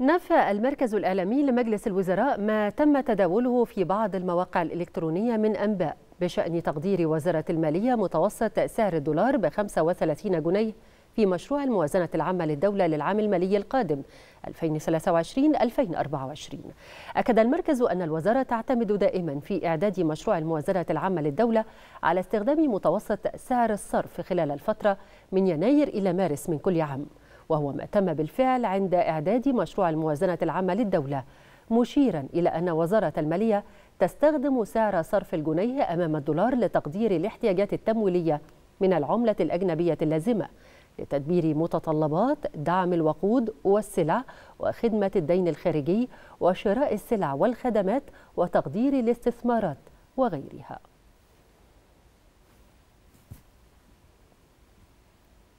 نفى المركز الإعلامي لمجلس الوزراء ما تم تداوله في بعض المواقع الإلكترونية من أنباء بشأن تقدير وزارة المالية متوسط سعر الدولار ب 35 جنيه في مشروع الموازنة العامة للدولة للعام المالي القادم 2023-2024 أكد المركز أن الوزارة تعتمد دائما في إعداد مشروع الموازنة العامة للدولة على استخدام متوسط سعر الصرف خلال الفترة من يناير إلى مارس من كل عام وهو ما تم بالفعل عند إعداد مشروع الموازنة العامة للدولة مشيرا إلى أن وزارة المالية تستخدم سعر صرف الجنيه أمام الدولار لتقدير الاحتياجات التمويلية من العملة الأجنبية اللازمة لتدبير متطلبات دعم الوقود والسلع وخدمة الدين الخارجي وشراء السلع والخدمات وتقدير الاستثمارات وغيرها